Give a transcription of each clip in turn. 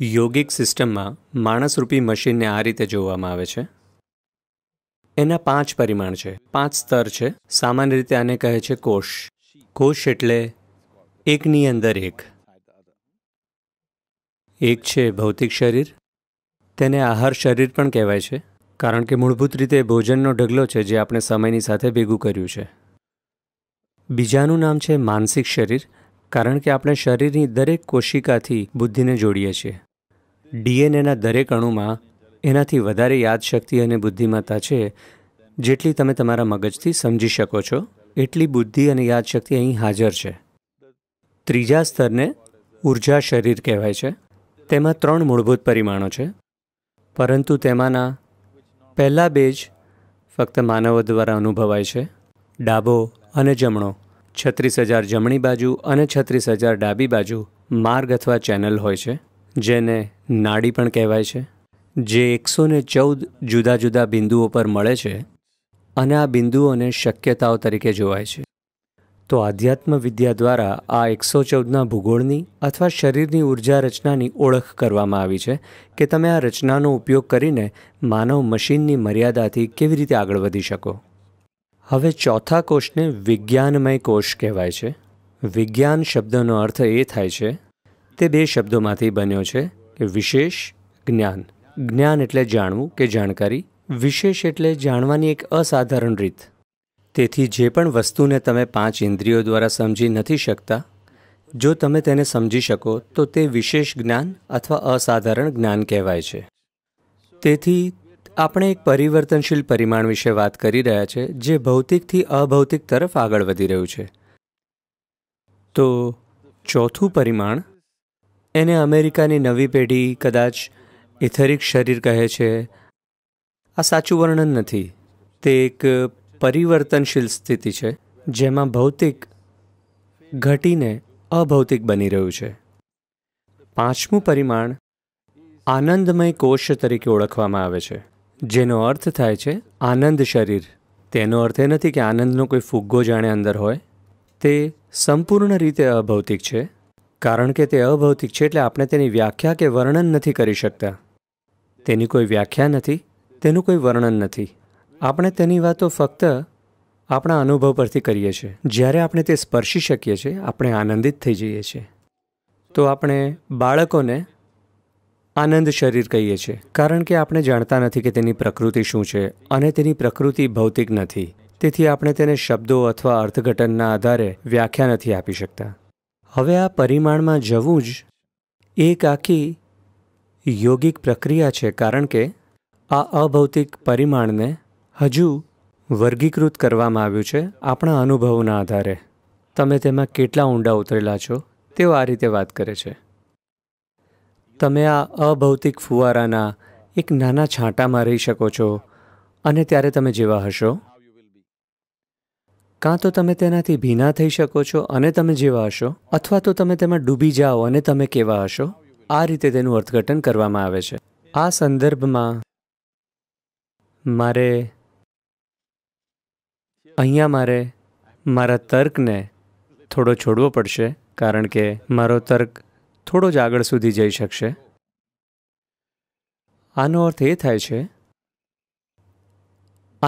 યોગિક સિસ્ટમમાં માણસરૂપી મશીનને આ રીતે જોવામાં આવે છે એના પાંચ પરિમાણ છે પાંચ સ્તર છે સામાન્ય રીતે આને કહે છે કોષ કોષ એટલે એકની અંદર એક એક છે ભૌતિક શરીર તેને આહાર શરીર પણ કહેવાય છે કારણ કે મૂળભૂત રીતે ભોજનનો ઢગલો છે જે આપણે સમયની સાથે ભેગું કર્યું છે બીજાનું નામ છે માનસિક શરીર કારણ કે આપણે શરીરની દરેક કોશિકાથી બુદ્ધિને જોડીએ છીએ ડીએનએના દરેક અણુમાં એનાથી વધારે યાદશક્તિ અને બુદ્ધિમત્તા છે જેટલી તમે તમારા મગજથી સમજી શકો છો એટલી બુદ્ધિ અને યાદશક્તિ અહીં હાજર છે ત્રીજા સ્તરને ઉર્જા શરીર કહેવાય છે તેમાં ત્રણ મૂળભૂત પરિમાણો છે પરંતુ તેમાંના પહેલાં બે જ ફક્ત માનવો દ્વારા અનુભવાય છે ડાબો અને જમણો છત્રીસ હજાર જમણી બાજુ અને છત્રીસ હજાર ડાબી બાજુ માર્ગ અથવા ચેનલ હોય છે જેને નાડી પણ કહેવાય છે જે એકસો ને ચૌદ જુદા જુદા બિંદુઓ પર મળે છે અને આ બિંદુઓને શક્યતાઓ તરીકે જોવાય છે તો આધ્યાત્મ વિદ્યા દ્વારા આ એકસો ચૌદના ભૂગોળની અથવા શરીરની ઉર્જા રચનાની ઓળખ કરવામાં આવી છે કે તમે આ રચનાનો ઉપયોગ કરીને માનવ મશીનની મર્યાદાથી કેવી રીતે આગળ વધી શકો હવે ચોથા કોષને વિજ્ઞાનમય કોષ કહેવાય છે વિજ્ઞાન શબ્દનો અર્થ એ થાય છે તે બે શબ્દોમાંથી બન્યો છે કે વિશેષ જ્ઞાન જ્ઞાન એટલે જાણવું કે જાણકારી વિશેષ એટલે જાણવાની એક અસાધારણ રીત તેથી જે પણ વસ્તુને તમે પાંચ ઇન્દ્રિયો દ્વારા સમજી નથી શકતા જો તમે તેને સમજી શકો તો તે વિશેષ જ્ઞાન અથવા અસાધારણ જ્ઞાન કહેવાય છે તેથી આપણે એક પરિવર્તનશીલ પરિમાણ વિશે વાત કરી રહ્યા છે જે ભૌતિકથી અભૌતિક તરફ આગળ વધી રહ્યું છે તો ચોથું પરિમાણ એને અમેરિકાની નવી પેઢી કદાચ ઇથેરિક શરીર કહે છે આ સાચું વર્ણન નથી તે એક પરિવર્તનશીલ સ્થિતિ છે જેમાં ભૌતિક ઘટીને અભૌતિક બની રહ્યું છે પાંચમું પરિમાણ આનંદમય કોષ તરીકે ઓળખવામાં આવે છે જેનો અર્થ થાય છે આનંદ શરીર તેનો અર્થ એ નથી કે આનંદનો કોઈ ફુગ્ગો જાણે અંદર હોય તે સંપૂર્ણ રીતે અભૌતિક છે કારણ કે તે અભૌતિક છે એટલે આપણે તેની વ્યાખ્યા કે વર્ણન નથી કરી શકતા તેની કોઈ વ્યાખ્યા નથી તેનું કોઈ વર્ણન નથી આપણે તેની વાતો ફક્ત આપણા અનુભવ પરથી કરીએ છીએ જ્યારે આપણે તે સ્પર્શી શકીએ છીએ આપણે આનંદિત થઈ જઈએ છીએ તો આપણે બાળકોને આનંદ શરીર કહીએ છીએ કારણ કે આપણે જાણતા નથી કે તેની પ્રકૃતિ શું છે અને તેની પ્રકૃતિ ભૌતિક નથી તેથી આપણે તેને શબ્દો અથવા અર્થઘટનના આધારે વ્યાખ્યા નથી આપી શકતા હવે આ પરિમાણમાં જવું જ એક આખી યોગિક પ્રક્રિયા છે કારણ કે આ અભૌતિક પરિમાણને હજુ વર્ગીકૃત કરવામાં આવ્યું છે આપણા અનુભવના આધારે તમે તેમાં કેટલા ઊંડા ઉતરેલા છો તેઓ આ રીતે વાત કરે છે તમે આ અભૌતિક ફુવારાના એક નાના છાંટામાં રહી શકો છો અને ત્યારે તમે જેવા હશો કાં તો તમે તેનાથી ભીના થઈ શકો છો અને તમે જેવા હશો અથવા તો તમે તેમાં ડૂબી જાઓ અને તમે કેવા હશો આ રીતે તેનું અર્થઘટન કરવામાં આવે છે આ સંદર્ભમાં મારે અહીંયા મારે મારા તર્કને થોડો છોડવો પડશે કારણ કે મારો તર્ક થોડો જ આગળ સુધી જઈ શકશે આનો અર્થ એ થાય છે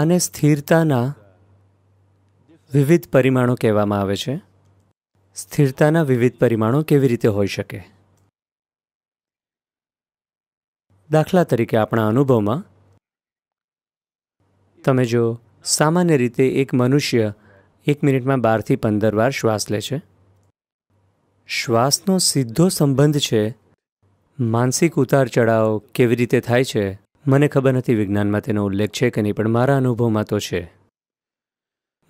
આને સ્થિરતાના વિવિધ પરિમાણો કહેવામાં આવે છે સ્થિરતાના વિવિધ પરિમાણો કેવી રીતે હોઈ શકે દાખલા તરીકે આપણા અનુભવમાં તમે જો સામાન્ય રીતે એક મનુષ્ય એક મિનિટમાં બારથી પંદર વાર શ્વાસ લે છે શ્વાસનો સીધો સંબંધ છે માનસિક ઉતાર ચઢાવ કેવી રીતે થાય છે મને ખબર નથી વિજ્ઞાનમાં તેનો ઉલ્લેખ છે કે નહીં પણ મારા અનુભવમાં તો છે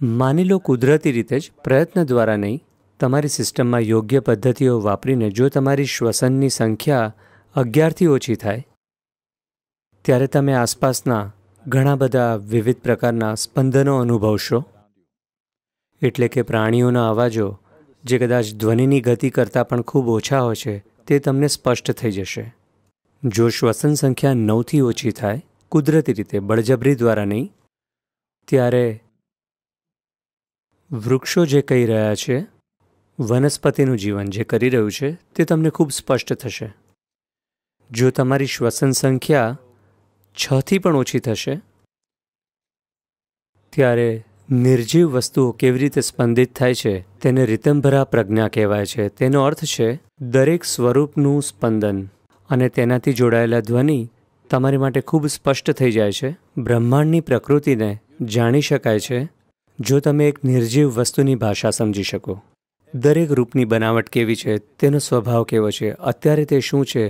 માની લો કુદરતી રીતે જ પ્રયત્ન દ્વારા નહીં તમારી સિસ્ટમમાં યોગ્ય પદ્ધતિઓ વાપરીને જો તમારી શ્વસનની સંખ્યા અગિયારથી ઓછી થાય ત્યારે તમે આસપાસના ઘણા બધા વિવિધ પ્રકારના સ્પંદનો અનુભવશો એટલે કે પ્રાણીઓના અવાજો જે કદાચ ધ્વનિની ગતિ કરતાં પણ ખૂબ ઓછા હોય છે તે તમને સ્પષ્ટ થઈ જશે જો શ્વસન સંખ્યા નવથી ઓછી થાય કુદરતી રીતે બળજબરી દ્વારા નહીં ત્યારે વૃક્ષો જે કહી રહ્યા છે વનસ્પતિનું જીવન જે કરી રહ્યું છે તે તમને ખૂબ સ્પષ્ટ થશે જો તમારી શ્વસન સંખ્યા છથી પણ ઓછી થશે ત્યારે નિર્જીવ વસ્તુઓ કેવી રીતે સ્પંદિત થાય છે તેને રીતમભરા પ્રજ્ઞા કહેવાય છે તેનો અર્થ છે દરેક સ્વરૂપનું સ્પંદન અને તેનાથી જોડાયેલા ધ્વનિ તમારી માટે ખૂબ સ્પષ્ટ થઈ જાય છે બ્રહ્માંડની પ્રકૃતિને જાણી શકાય છે જો તમે એક નિર્જીવ વસ્તુની ભાષા સમજી શકો દરેક રૂપની બનાવટ કેવી છે તેનો સ્વભાવ કેવો છે અત્યારે તે શું છે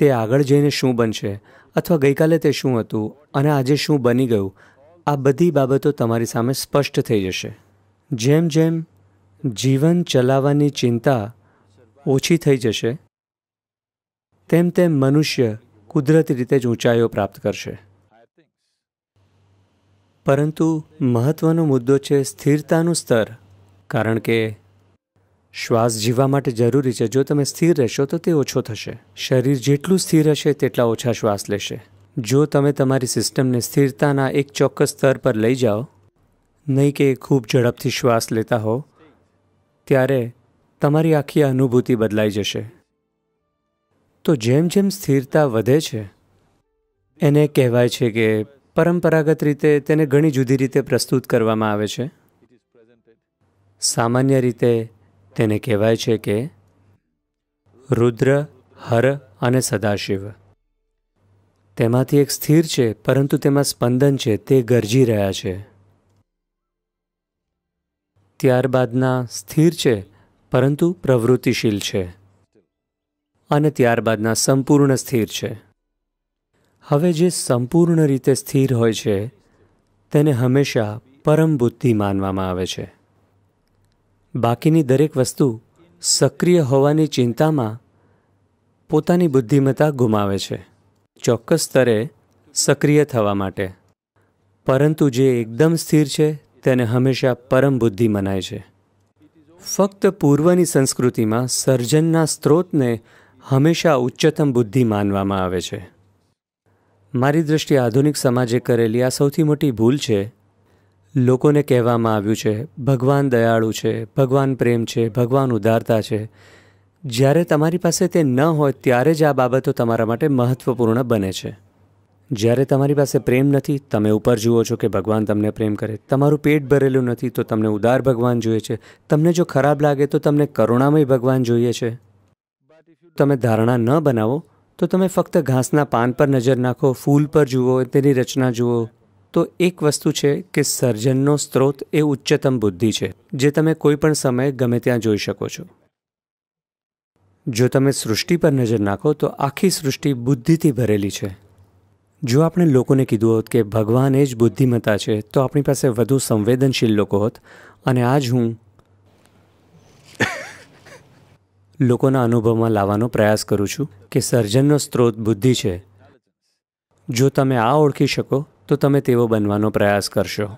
તે આગળ જઈને શું બનશે અથવા ગઈકાલે તે શું હતું અને આજે શું બની ગયું આ બધી બાબતો તમારી સામે સ્પષ્ટ થઈ જશે જેમ જેમ જીવન ચલાવવાની ચિંતા ઓછી થઈ જશે તેમ તેમ મનુષ્ય કુદરતી રીતે જ ઊંચાઈઓ પ્રાપ્ત કરશે પરંતુ મહત્ત્વનો મુદ્દો છે સ્થિરતાનું સ્તર કારણ કે શ્વાસ જીવવા માટે જરૂરી છે જો તમે સ્થિર રહેશો તો તે ઓછો થશે શરીર જેટલું સ્થિર હશે તેટલા ઓછા શ્વાસ લેશે જો તમે તમારી સિસ્ટમને સ્થિરતાના એક ચોક્કસ સ્તર પર લઈ જાઓ નહીં કે ખૂબ ઝડપથી શ્વાસ લેતા હો ત્યારે તમારી આખી અનુભૂતિ બદલાઈ જશે તો જેમ જેમ સ્થિરતા વધે છે એને કહેવાય છે કે પરંપરાગત રીતે તેને ઘણી જુદી રીતે પ્રસ્તુત કરવામાં આવે છે સામાન્ય રીતે તેને કહેવાય છે કે રુદ્ર હર અને સદાશિવ તેમાંથી એક સ્થિર છે પરંતુ તેમાં સ્પંદન છે તે ગરજી રહ્યા છે ત્યારબાદના સ્થિર છે પરંતુ પ્રવૃત્તિશીલ છે અને ત્યારબાદના સંપૂર્ણ સ્થિર છે હવે જે સંપૂર્ણ રીતે સ્થિર હોય છે તેને હંમેશા પરમ બુદ્ધિ માનવામાં આવે છે બાકીની દરેક વસ્તુ સક્રિય હોવાની ચિંતામાં પોતાની બુદ્ધિમત્તા ગુમાવે છે ચોક્કસ સ્તરે સક્રિય થવા માટે પરંતુ જે એકદમ સ્થિર છે તેને હંમેશા પરમ બુદ્ધિ મનાય છે ફક્ત પૂર્વની સંસ્કૃતિમાં સર્જનના સ્ત્રોતને હંમેશા ઉચ્ચતમ બુદ્ધિ માનવામાં આવે છે મારી દૃષ્ટિએ આધુનિક સમાજે કરેલી આ સૌથી મોટી ભૂલ છે લોકોને કહેવામાં આવ્યું છે ભગવાન દયાળુ છે ભગવાન પ્રેમ છે ભગવાન ઉદારતા છે જ્યારે તમારી પાસે તે ન હોય ત્યારે જ આ બાબતો તમારા માટે મહત્ત્વપૂર્ણ બને છે જ્યારે તમારી પાસે પ્રેમ નથી તમે ઉપર જુઓ છો કે ભગવાન તમને પ્રેમ કરે તમારું પેટ ભરેલું નથી તો તમને ઉદાર ભગવાન જોઈએ છે તમને જો ખરાબ લાગે તો તમને કરુણામય ભગવાન જોઈએ છે તમે ધારણા ન બનાવો તો તમે ફક્ત ઘાસના પાન પર નજર નાખો ફૂલ પર જુઓ તેની રચના જુઓ તો એક વસ્તુ છે કે સર્જનનો સ્ત્રોત એ ઉચ્ચતમ બુદ્ધિ છે જે તમે કોઈ પણ સમયે ગમે ત્યાં જોઈ શકો છો જો તમે સૃષ્ટિ પર નજર નાખો તો આખી સૃષ્ટિ બુદ્ધિથી ભરેલી છે જો આપણે લોકોને કીધું હોત કે ભગવાન એ જ બુદ્ધિમત્તા છે તો આપણી પાસે વધુ સંવેદનશીલ લોકો હોત અને આજ હું લોકોના અનુભવમાં લાવવાનો પ્રયાસ કરું છું કે સર્જનનો સ્ત્રોત બુદ્ધિ છે જો તમે આ ઓળખી શકો તો તમે તેવો બનવાનો પ્રયાસ કરશો